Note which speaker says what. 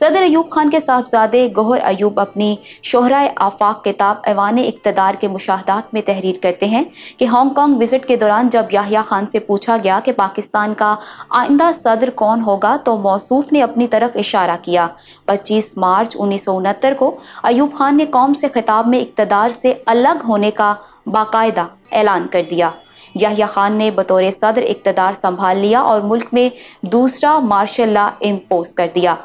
Speaker 1: सदर अयूब खान के साहबजादे गौहर अयूब अपनी शोहरा आफाक किताब ऐवान इकतदार के मुशाहदात में तहरीर करते हैं कि हांगकॉन्ग विजिट के दौरान जब याहिया खान से पूछा गया कि पाकिस्तान का आइंदा सदर कौन होगा तो मौसूफ ने अपनी तरफ इशारा किया 25 मार्च उन्नीस सौ उनहत्तर को अयूब खान ने कौम से खिताब में इकतदार से अलग होने का बाकायदा ऐलान कर दिया याहिया खान ने बतौर सदर इकतदार संभाल लिया और मुल्क में दूसरा मार्शल ला इम्पोज कर दिया